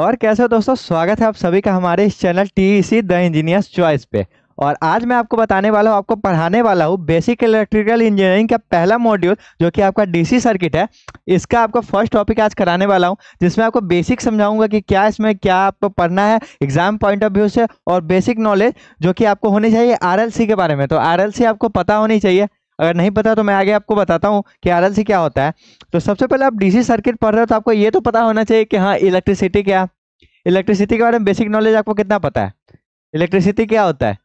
और कैसे हो दोस्तों स्वागत है आप सभी का हमारे इस channel T C the engineers choice पे और आज मैं आपको बताने वाला हूँ आपको पढ़ाने वाला हूँ बेसिक इलेक्ट्रिकल इंजीनियरिंग का पहला मॉड्यूल जो कि आपका डीसी सर्किट है इसका आपको फर्स्ट टॉपिक आज कराने वाला हूँ जिसमें आपको बेसिक समझाऊंगा कि क्या इसमें क्या आपको पढ़ना है एग्जाम पॉइंट ऑफ व्यू से और बेसिक नॉलेज जो कि आपको होनी चाहिए आर के बारे में तो आर आपको पता होनी चाहिए अगर नहीं पता तो मैं आगे आपको बताता हूँ कि आर क्या होता है तो सबसे पहले आप डीसी सर्किट पढ़ रहे हो तो आपको ये तो पता होना चाहिए कि हाँ इलेक्ट्रिसिटी क्या इलेक्ट्रिसिटी के बारे में बेसिक नॉलेज आपको कितना पता है इलेक्ट्रिसिटी क्या होता है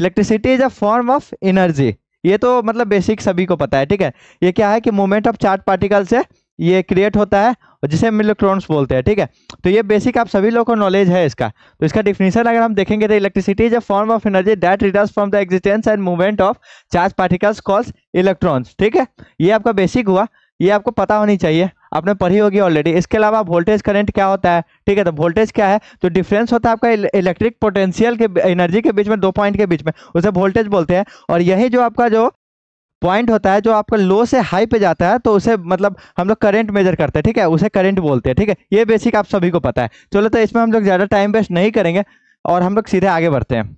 electricity is a form of energy ये तो मतलब बेसिक सभी को पता है ठीक है ये क्या है कि मूवमेंट ऑफ चार्ट पार्टिकल से ये क्रिएट होता है और जिसे हम इलेक्ट्रॉन्स बोलते हैं ठीक है तो ये बेसिक आप सभी लोगों को नॉलेज है इसका तो इसका डिफिनेशन अगर हम देखेंगे तो electricity is a form of energy that results from the existence and movement of charge particles calls electrons ठीक है ये आपका बेसिक हुआ ये आपको पता होनी चाहिए आपने पढ़ी होगी ऑलरेडी इसके अलावा वोल्टेज करंट क्या होता है ठीक है तो वोल्टेज क्या है तो डिफरेंस होता है आपका इलेक्ट्रिक पोटेंशियल के एनर्जी के बीच में दो पॉइंट के बीच में उसे वोल्टेज बोलते हैं और यही जो आपका जो पॉइंट होता है जो आपका लो से हाई पे जाता है तो उसे मतलब हम लोग करंट मेजर करते हैं ठीक है उसे करंट बोलते हैं ठीक है ये बेसिक आप सभी को पता है चलो तो इसमें हम लोग ज़्यादा टाइम वेस्ट नहीं करेंगे और हम लोग सीधे आगे बढ़ते हैं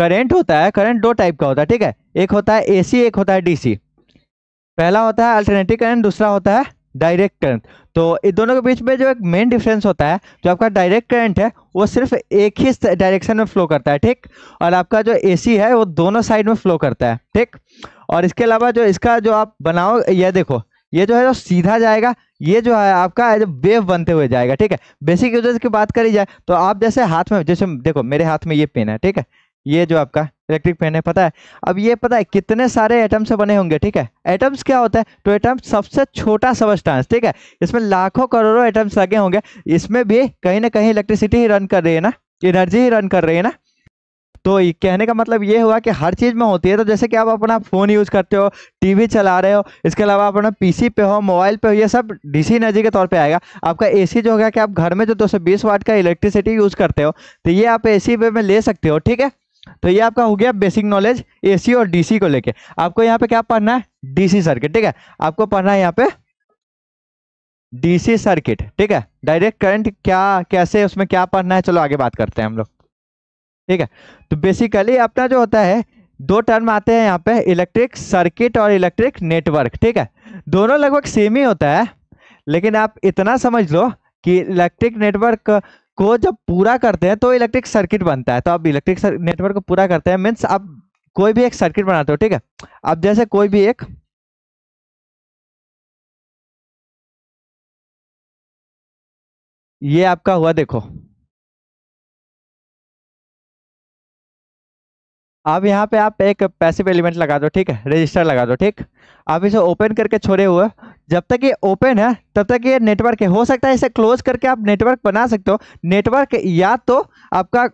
करंट होता है करंट दो टाइप का होता है ठीक है एक होता है एसी एक होता है डीसी पहला होता है अल्टरनेटिव करंट दूसरा होता है डायरेक्ट करंट तो इन दोनों के बीच में जो एक मेन डिफरेंस होता है जो आपका डायरेक्ट करंट है वो सिर्फ एक ही डायरेक्शन में फ्लो करता है ठीक और आपका जो एसी है वो दोनों साइड में फ्लो करता है ठीक और इसके अलावा जो इसका जो आप बनाओ यह देखो ये जो है जो सीधा जाएगा ये जो है आपका जो वेव बनते हुए जाएगा ठीक है बेसिक यूजर्स की बात करी जाए तो आप जैसे हाथ में जैसे देखो मेरे हाथ में ये पेन है ठीक है ये जो आपका इलेक्ट्रिक पेन है पता है अब ये पता है कितने सारे एटम से बने होंगे ठीक है एटम्स क्या होता है तो एटम सबसे छोटा सबस्टांस ठीक है इसमें लाखों करोड़ों एटम्स लगे होंगे इसमें भी कहीं ना कहीं इलेक्ट्रिसिटी ही रन कर रही है ना एनर्जी ही रन कर रही है ना तो कहने का मतलब ये हुआ कि हर चीज़ में होती है तो जैसे कि आप अपना फ़ोन यूज़ करते हो टीवी चला रहे हो इसके अलावा आप अपना पीसी पे हो मोबाइल पे हो ये सब डीसी एनर्जी के तौर पे आएगा आपका एसी जो होगा कि आप घर में जो 220 वाट का इलेक्ट्रिसिटी यूज़ करते हो तो ये आप एसी पे में ले सकते हो ठीक है तो ये आपका हो गया बेसिक नॉलेज एसी और डीसी को लेके आपको यहाँ पे क्या पढ़ना है डीसी सर्किट ठीक है आपको पढ़ना है यहाँ पे डीसी सर्किट ठीक है डायरेक्ट करंट क्या कैसे उसमें क्या पढ़ना है चलो आगे बात करते हैं हम लोग ठीक है तो बेसिकली अपना जो होता है दो टर्म आते हैं यहाँ पे इलेक्ट्रिक सर्किट और इलेक्ट्रिक नेटवर्क ठीक है दोनों लगभग सेम ही होता है लेकिन आप इतना समझ लो कि इलेक्ट्रिक नेटवर्क को जब पूरा करते हैं तो इलेक्ट्रिक सर्किट बनता है तो आप इलेक्ट्रिक नेटवर्क को पूरा करते हैं मीन्स आप कोई भी एक सर्किट बनाते हो ठीक है अब जैसे कोई भी एक ये आपका हुआ देखो अब यहाँ पे आप एक पैसिव एलिमेंट लगा दो ठीक है रजिस्टर लगा दो ठीक आप इसे ओपन करके छोड़े हुए जब तक ये ओपन है तब तक ये नेटवर्क है हो सकता है इसे क्लोज करके आप नेटवर्क बना सकते हो नेटवर्क या तो आपका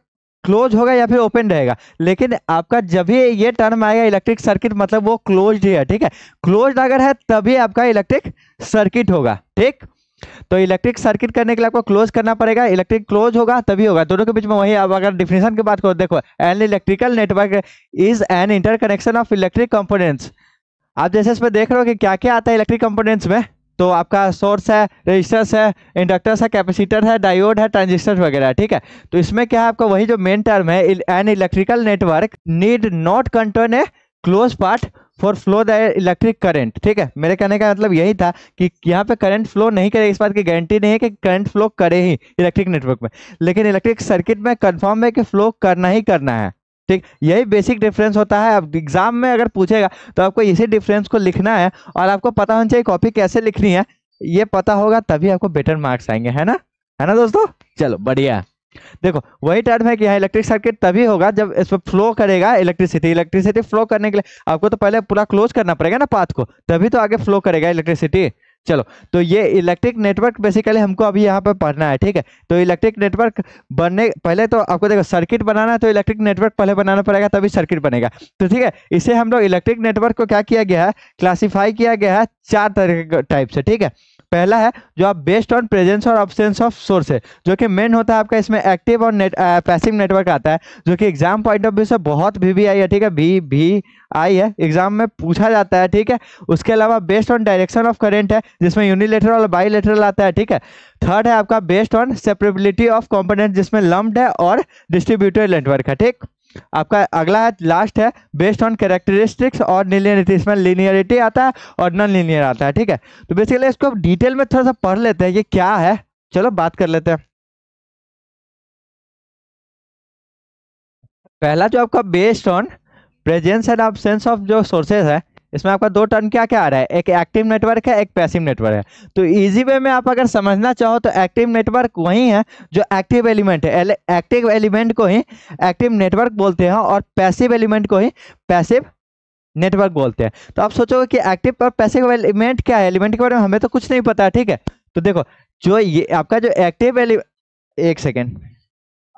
क्लोज होगा या फिर ओपन रहेगा लेकिन आपका जब भी ये टर्म आएगा इलेक्ट्रिक सर्किट मतलब वो क्लोज ही है ठीक है क्लोज अगर है तभी आपका इलेक्ट्रिक सर्किट होगा ठीक तो इलेक्ट्रिक सर्किट करने के लिए आपको क्लोज करना पड़ेगा इलेक्ट्रिक क्लोज होगा तभी होगा दोनों के बीच में वही आप अगर डिफिनेशन की बात करो देखो an electrical network is an interconnection of electric components आप जैसे इसमें देख रहे हो कि क्या क्या आता है इलेक्ट्रिक कंपोनेंट्स में तो आपका सोर्स है रजिस्टर्स है इंडक्टर्स है कैपेसिटर है डायोड है ट्रांजिस्टर वगैरह ठीक है तो इसमें क्या है आपका वही जो मेन टर्म है an electrical network need not contain a close part for flow the electric current ठीक है मेरे कहने का मतलब यही था कि यहाँ पे करंट फ्लो नहीं करेगा इस बात की गारंटी नहीं है कि करंट फ्लो करे ही इलेक्ट्रिक नेटवर्क में लेकिन इलेक्ट्रिक सर्किट में कंफर्म है कि फ्लो करना ही करना है ठीक यही बेसिक डिफरेंस होता है अब एग्जाम में अगर पूछेगा तो आपको इसी डिफरेंस को लिखना है और आपको पता होना चाहिए कॉपी कैसे लिखनी है ये पता होगा तभी आपको बेटर मार्क्स आएंगे है ना है ना दोस्तों चलो बढ़िया देखो वही टर्म है कि यहाँ इलेक्ट्रिक सर्किट तभी होगा जब इस पर फ्लो करेगा इलेक्ट्रिसिटी इलेक्ट्रिसिटी फ्लो करने के लिए आपको तो पहले पूरा क्लोज करना पड़ेगा ना पाथ को तभी तो आगे फ्लो करेगा इलेक्ट्रिसिटी चलो तो ये इलेक्ट्रिक नेटवर्क बेसिकली हमको अभी यहाँ पर पढ़ना है ठीक है तो इलेक्ट्रिक नेटवर्क बनने पहले तो आपको देखो सर्किट बनाना है तो इलेक्ट्रिक नेटवर्क पहले बनाना पड़ेगा तभी सर्किट बनेगा तो ठीक है इसे हम लोग इलेक्ट्रिक नेटवर्क को क्या किया गया है क्लासीफाई किया गया है चार तरह के टाइप से ठीक है पहला है जो आप बेस्ड ऑन प्रेजेंस और ऑब्सेंस ऑफ सोर्स है जो कि मेन होता है आपका इसमें एक्टिव और नेट पैसिव नेटवर्क आता है जो कि एग्जाम पॉइंट ऑफ व्यू से बहुत भी भी आई है ठीक है भी भी आई है एग्जाम में पूछा जाता है ठीक है उसके अलावा based on direction of current है जिसमें यूनिलेटरल और बाईलेटरल आता है ठीक है थर्ड है आपका based on separability of component जिसमें लम्ब है और डिस्ट्रीब्यूटेड नेटवर्क है ठीक आपका अगला है लास्ट है बेस्ड ऑन कैरेक्टरिस्टिक्स और लिनियरिटी इसमें लिनियरिटी आता है और नॉन लिनियर आता है ठीक है तो बेसिकली इसको डिटेल में थोड़ा सा पढ़ लेते हैं ये क्या है चलो बात कर लेते हैं पहला जो आपका based on presence and sense of जो सोर्सेज है इसमें आपका दो टर्म क्या क्या आ रहा है एक एक्टिव नेटवर्क है एक पैसिव नेटवर्क है तो इजी वे में आप अगर समझना चाहो तो एक्टिव नेटवर्क वही है जो एक्टिव एलिमेंट है एक्टिव एलिमेंट को ही एक्टिव नेटवर्क बोलते हैं और पैसिव एलिमेंट को ही पैसिव नेटवर्क बोलते हैं तो आप सोचोगे कि एक्टिव और पैसिव एलिमेंट क्या है एलिमेंट के बारे में हमें तो कुछ नहीं पता ठीक है तो देखो जो ये आपका जो एक्टिव एलिमेंट एक सेकेंड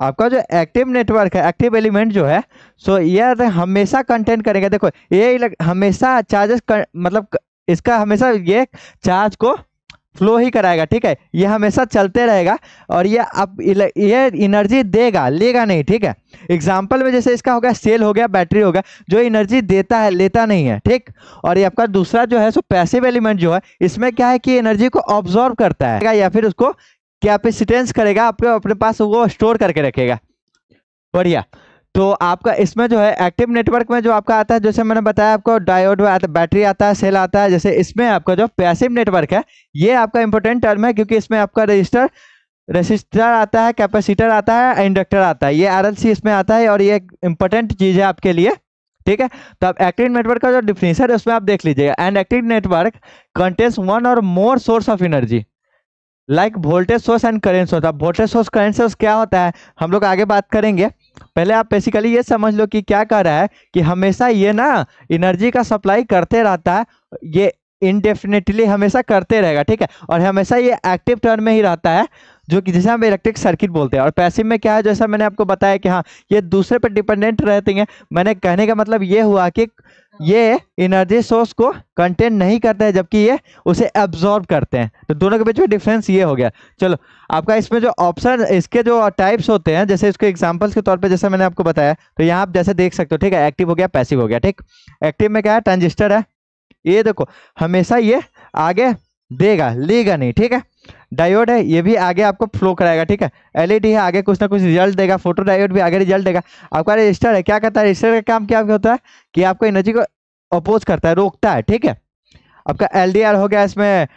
आपका जो एक्टिव नेटवर्क है एक्टिव एलिमेंट जो है सो यह हमेशा कंटेंट करेगा देखो ये हमेशा चार्जेस मतलब इसका हमेशा ये चार्ज को फ्लो ही कराएगा ठीक है ये हमेशा चलते रहेगा और ये अब ये एनर्जी देगा लेगा नहीं ठीक है एग्जांपल में जैसे इसका हो गया सेल हो गया बैटरी हो गया जो एनर्जी देता है लेता नहीं है ठीक और ये आपका दूसरा जो है सो पैसिव एलिमेंट जो है इसमें क्या है कि एनर्जी को ऑब्जॉर्व करता है या फिर उसको कैपेसिटेंस करेगा आपके अपने पास वो स्टोर करके रखेगा बढ़िया तो आपका इसमें जो है एक्टिव नेटवर्क में जो आपका आता है जैसे मैंने बताया आपको डायोड आता बैटरी आता है सेल आता है जैसे इसमें आपका जो पैसिव नेटवर्क है ये आपका इंपॉर्टेंट टर्म है क्योंकि इसमें आपका रजिस्टर रजिस्टर आता है कैपेसिटर आता है इंडक्टर आता है ये आर इसमें आता है और ये इंपॉर्टेंट चीज़ है आपके लिए ठीक है तो आप एक्टिव नेटवर्क का जो डिफिनेशन है उसमें आप देख लीजिएगा and active network contains one or more source of energy like voltage source and current source अब वोल्टेज सोर्स करेंट सोर्स क्या होता है हम लोग आगे बात करेंगे पहले आप बेसिकली ये समझ लो कि क्या कर रहा है कि हमेशा ये ना एनर्जी का सप्लाई करते रहता है ये इनडेफिनेटली हमेशा करते रहेगा ठीक है और हमेशा ये एक्टिव टर्न में ही रहता है जो कि जैसे हम इलेक्ट्रिक सर्किट बोलते हैं और पैसिव में क्या है जैसा मैंने आपको बताया कि हाँ ये दूसरे पर डिपेंडेंट रहते हैं मैंने कहने का मतलब ये हुआ कि ये एनर्जी सोर्स को कंटेन नहीं करते हैं जबकि ये उसे एब्जॉर्ब करते हैं तो दोनों के बीच में डिफरेंस ये हो गया चलो आपका इसमें जो ऑप्शन इसके जो टाइप्स होते हैं जैसे इसके एग्जांपल्स के तौर पे जैसे मैंने आपको बताया तो यहाँ आप जैसे देख सकते हो ठीक है एक्टिव हो गया पैसिव हो गया ठीक एक्टिव में क्या है ट्रांजिस्टर है ये देखो हमेशा ये आगे देगा लेगा नहीं ठीक है डायोड है ये भी आगे आपको फ्लो कराएगा ठीक है एलईडी e है आगे कुछ ना कुछ रिजल्ट देगा फोटो डायोड भी आगे रिजल्ट देगा आपका रजिस्टर है क्या करता है रजिस्टर का काम क्या होता है कि आपको एनर्जी को अपोज करता है रोकता है ठीक है आपका एल हो गया इसमें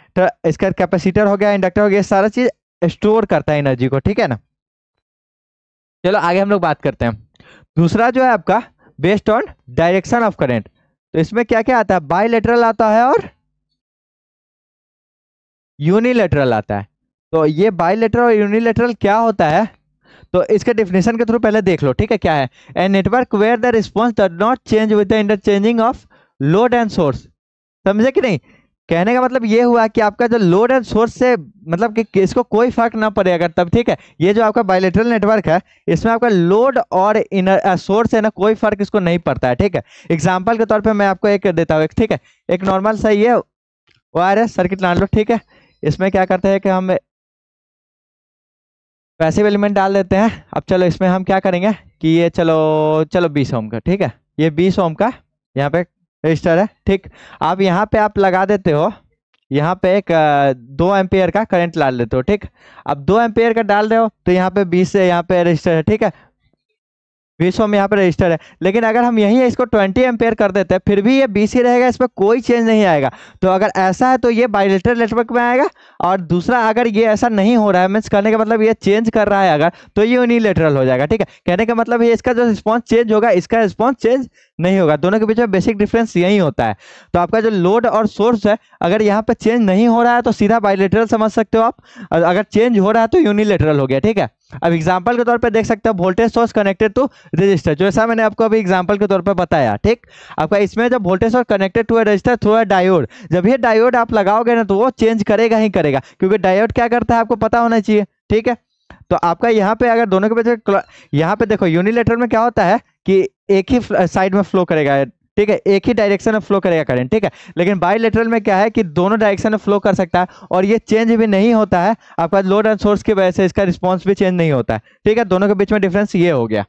इसका कैपेसिटर हो गया इंडक्टर हो गया सारा चीज़ स्टोर करता है एनर्जी को ठीक है ना चलो आगे हम लोग बात करते हैं दूसरा जो है आपका based on direction of current तो इसमें क्या क्या आता है बाई आता है और यूनिलेटरल आता है तो ये बायोलेटरल और यूनिलेटरल क्या होता है तो इसके डिफिनेशन के थ्रू पहले देख लो ठीक है क्या है a network where the response does not change with the interchanging of load and source समझे कि नहीं कहने का मतलब ये हुआ कि आपका जो लोड एंड सोर्स से मतलब कि इसको कोई फर्क ना पड़े अगर तब ठीक है ये जो आपका बायोलेटरल नेटवर्क है इसमें आपका लोड और इनर सोर्स है ना कोई फर्क इसको नहीं पड़ता है ठीक है एग्जाम्पल के तौर पर मैं आपको एक देता हूँ एक ठीक है एक नॉर्मल सा ये वायर है सर्किट लान लो ठीक है इसमें क्या करते हैं कि हम पैसिव एलिमेंट डाल देते हैं अब चलो इसमें हम क्या करेंगे कि ये चलो चलो बीस ओम का ठीक है ये बीस ओम का यहाँ पे रजिस्टर है ठीक अब यहाँ पे आप लगा देते हो यहाँ पे एक दो एम्पेयर का करंट डाल देते हो ठीक अब दो एम्पेयर का डाल रहे हो तो यहाँ पे बीस यहाँ पे रजिस्टर है ठीक है बीस ओम यहाँ पर रजिस्टर है लेकिन अगर हम यहीं इसको ट्वेंटी एम्पेयर कर देते हैं फिर भी ये बी ही रहेगा इसमें कोई चेंज नहीं आएगा तो अगर ऐसा है तो ये बायोलेटर नेटवर्क में आएगा और दूसरा अगर ये ऐसा नहीं हो रहा है मीन्स करने का मतलब ये चेंज कर रहा है अगर तो ये यूनिलेटरल हो जाएगा ठीक है कहने का मतलब ये इसका जो रिस्पॉन्स चेंज होगा इसका रिस्पॉन्स चेंज नहीं होगा दोनों के बीच में बेसिक डिफरेंस यही होता है तो आपका जो लोड और सोर्स है अगर यहाँ पर चेंज नहीं हो रहा है तो सीधा बायोलेटरल समझ सकते हो आप अगर चेंज हो रहा है तो यूनिलेटरल हो गया ठीक है अब एग्जाम्पल के तौर पर देख सकते हो voltage source connected to resistor जो ऐसा मैंने आपको अभी एग्जाम्पल के तौर पर बताया ठीक आपका इसमें जब voltage source connected to resistor through है डायोड जब ये डायोड आप लगाओगे ना तो वो चेंज करेगा ही करेगा क्योंकि डायोड क्या करता है आपको पता होना चाहिए ठीक है तो आपका यहाँ पे अगर दोनों के बीच यहाँ पे देखो यूनिलेटर में क्या होता है कि एक ही साइड में फ्लो करेगा ठीक है एक ही डायरेक्शन में फ्लो करेगा करंट ठीक है लेकिन बायोलेटरल में क्या है कि दोनों डायरेक्शन में फ्लो कर सकता है और ये चेंज भी नहीं होता है आपका लोड एंड सोर्स की वजह से इसका रिस्पॉन्स भी चेंज नहीं होता है ठीक है दोनों के बीच में डिफरेंस ये हो गया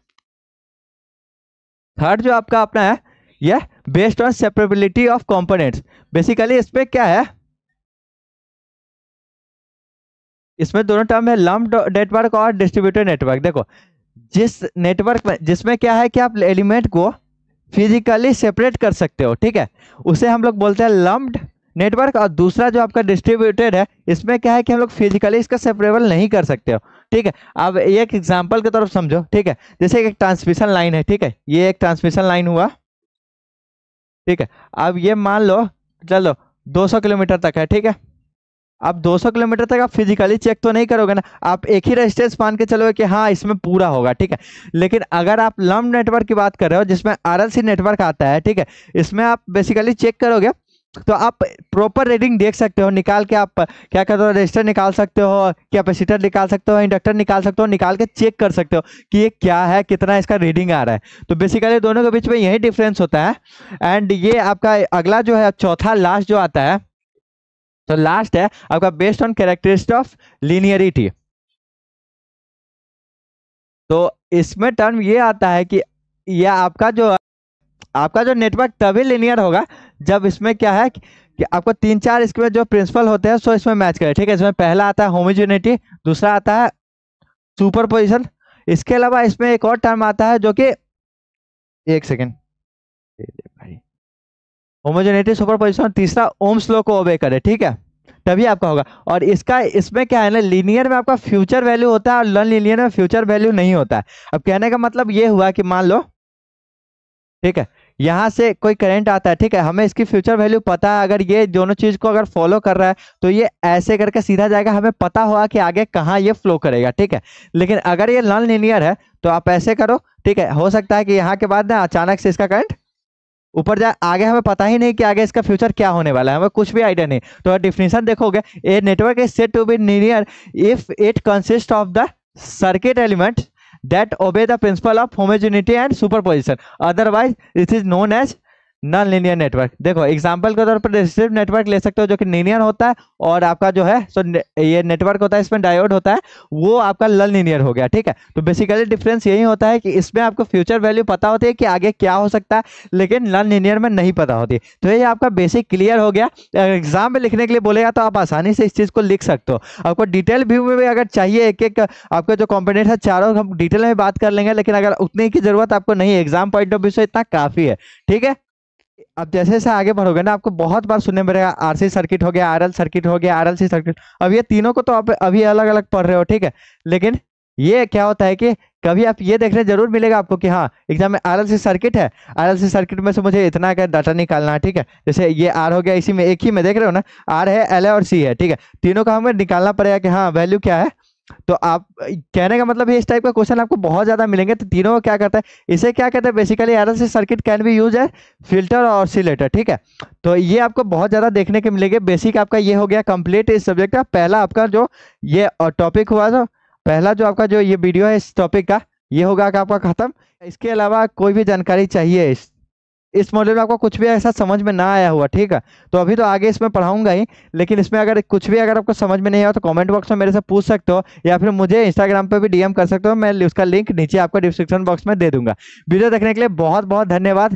थर्ड जो आपका अपना है यह based on separability of component basically इसमें क्या है इसमें दोनों टर्म है लम्ब नेटवर्क और डिस्ट्रीब्यूटर नेटवर्क देखो जिस नेटवर्क में जिसमें क्या है कि आप एलिमेंट को फिजिकली सेपरेट कर सकते हो ठीक है उसे हम लोग बोलते हैं लम्ब्ड नेटवर्क और दूसरा जो आपका डिस्ट्रीब्यूटेड है इसमें क्या है कि हम लोग फिजिकली इसका सेपरेबल नहीं कर सकते हो ठीक है अब एक एग्जाम्पल की तरफ समझो ठीक है जैसे एक ट्रांसमिशन लाइन है ठीक है ये एक ट्रांसमिशन लाइन हुआ ठीक है अब ये मान लो चलो 200 किलोमीटर तक है ठीक है आप 200 किलोमीटर तक आप फिजिकली चेक तो नहीं करोगे ना आप एक ही रेजिस्टेंस मान के चलोगे कि हाँ इसमें पूरा होगा ठीक है लेकिन अगर आप लम्ब नेटवर्क की बात कर रहे हो जिसमें आर नेटवर्क आता है ठीक है इसमें आप बेसिकली चेक करोगे तो आप प्रॉपर रीडिंग देख सकते हो निकाल के आप क्या कहते हो रजिस्टर निकाल सकते हो कैपेसिटर निकाल सकते हो इंडक्टर निकाल सकते हो निकाल के चेक कर सकते हो कि ये क्या है कितना इसका रीडिंग आ रहा है तो बेसिकली दोनों के बीच में यही डिफरेंस होता है एंड ये आपका अगला जो है चौथा लास्ट जो आता है तो लास्ट है आपका based on characteristic of linearity तो इसमें टर्म ये आता है कि यह आपका जो आपका जो नेटवर्क तभी लीनियर होगा जब इसमें क्या है कि आपको तीन चार इसके जो प्रिंसिपल होते हैं सो इसमें मैच करे ठीक है इसमें पहला आता है होमोजेनिटी दूसरा आता है सुपर पोजिशन इसके अलावा इसमें एक और टर्म आता है जो कि एक सेकेंड सुपर सुपरपोजिशन तीसरा ओम्स स्लो को ओबे करे ठीक है तभी आपका होगा और इसका इसमें क्या है ना लीनियर में आपका फ्यूचर वैल्यू होता है और नॉन लीनियर में फ्यूचर वैल्यू नहीं होता है अब कहने का मतलब ये हुआ कि मान लो ठीक है यहाँ से कोई करंट आता है ठीक है हमें इसकी फ्यूचर वैल्यू पता है अगर ये दोनों चीज को अगर फॉलो कर रहा है तो ये ऐसे करके सीधा जाएगा हमें पता होगा कि आगे कहाँ ये फ्लो करेगा ठीक है लेकिन अगर ये नॉन लीनियर है तो आप ऐसे करो ठीक है हो सकता है कि यहाँ के बाद ना अचानक से इसका करंट ऊपर जाए आगे हमें पता ही नहीं कि आगे इसका फ्यूचर क्या होने वाला है हमें कुछ भी आइडिया नहीं तो डिफिनेशन देखोगे a network is set to be near if it consist of the circuit element that obey the principle of homogeneity and position otherwise it is known as non linear network देखो example के तौर पर resistive network ले सकते हो जो कि linear होता है और आपका जो है सो ये नेटवर्क होता है इसमें डायोड होता है वो आपका नॉन लीनियर हो गया ठीक है तो बेसिकली डिफरेंस यही होता है कि इसमें आपको फ्यूचर वैल्यू पता होती है कि आगे क्या हो सकता है लेकिन नॉन लीनियर में नहीं पता होती तो ये आपका बेसिक क्लियर हो गया एग्जाम में लिखने के लिए बोलेगा तो आप आसानी से इस चीज़ को लिख सकते हो आपको डिटेल व्यू में भी अगर चाहिए एक एक आपका जो कॉम्पिटेंट है चारों हम डिटेल में बात कर लेंगे लेकिन अगर उतनी की जरूरत आपको नहीं एग्जाम पॉइंट ऑफ व्यू से इतना काफ़ी है ठीक है अब जैसे जैसे आगे बढ़ोगे ना आपको बहुत बार सुनने में आर सी सर्किट हो गया आर एल सर्किट हो गया आर एल सी सर्किट अब ये तीनों को तो आप अभी अलग अलग पढ़ रहे हो ठीक है लेकिन ये क्या होता है कि कभी आप ये देखने जरूर मिलेगा आपको कि हाँ एग्जाम में आर एल सी सर्किट है आर एल सी सर्किट में से मुझे इतना का डाटा निकालना है ठीक है जैसे ये आर हो गया इसी में एक ही में देख रहे हो ना आर है एल है और सी है ठीक है तीनों का हमें निकालना पड़ेगा कि हाँ वैल्यू क्या है तो आप कहने का मतलब है इस टाइप का क्वेश्चन आपको बहुत ज़्यादा मिलेंगे तो तीनों क्या करता है इसे क्या कहते हैं basically R circuit can be use है फिल्टर और सिलेटर ठीक है तो ये आपको बहुत ज़्यादा देखने के मिलेंगे बेसिक आपका ये हो गया कंप्लीट इस सब्जेक्ट का पहला आपका जो ये टॉपिक हुआ जो पहला जो आपका जो ये वीडियो है इस टॉपिक का ये होगा आपका खत्म इसके अलावा कोई भी जानकारी चाहिए इस इस मॉड्यूल में आपको कुछ भी ऐसा समझ में ना आया हुआ ठीक है तो अभी तो आगे इसमें पढ़ाऊंगा ही लेकिन इसमें अगर कुछ भी अगर आपको समझ में नहीं आया तो कमेंट बॉक्स में मेरे से पूछ सकते हो या फिर मुझे इंस्टाग्राम पर भी डीएम कर सकते हो मैं उसका लिंक नीचे आपको डिस्क्रिप्शन बॉक्स में दे दूंगा वीडियो देखने के लिए बहुत बहुत धन्यवाद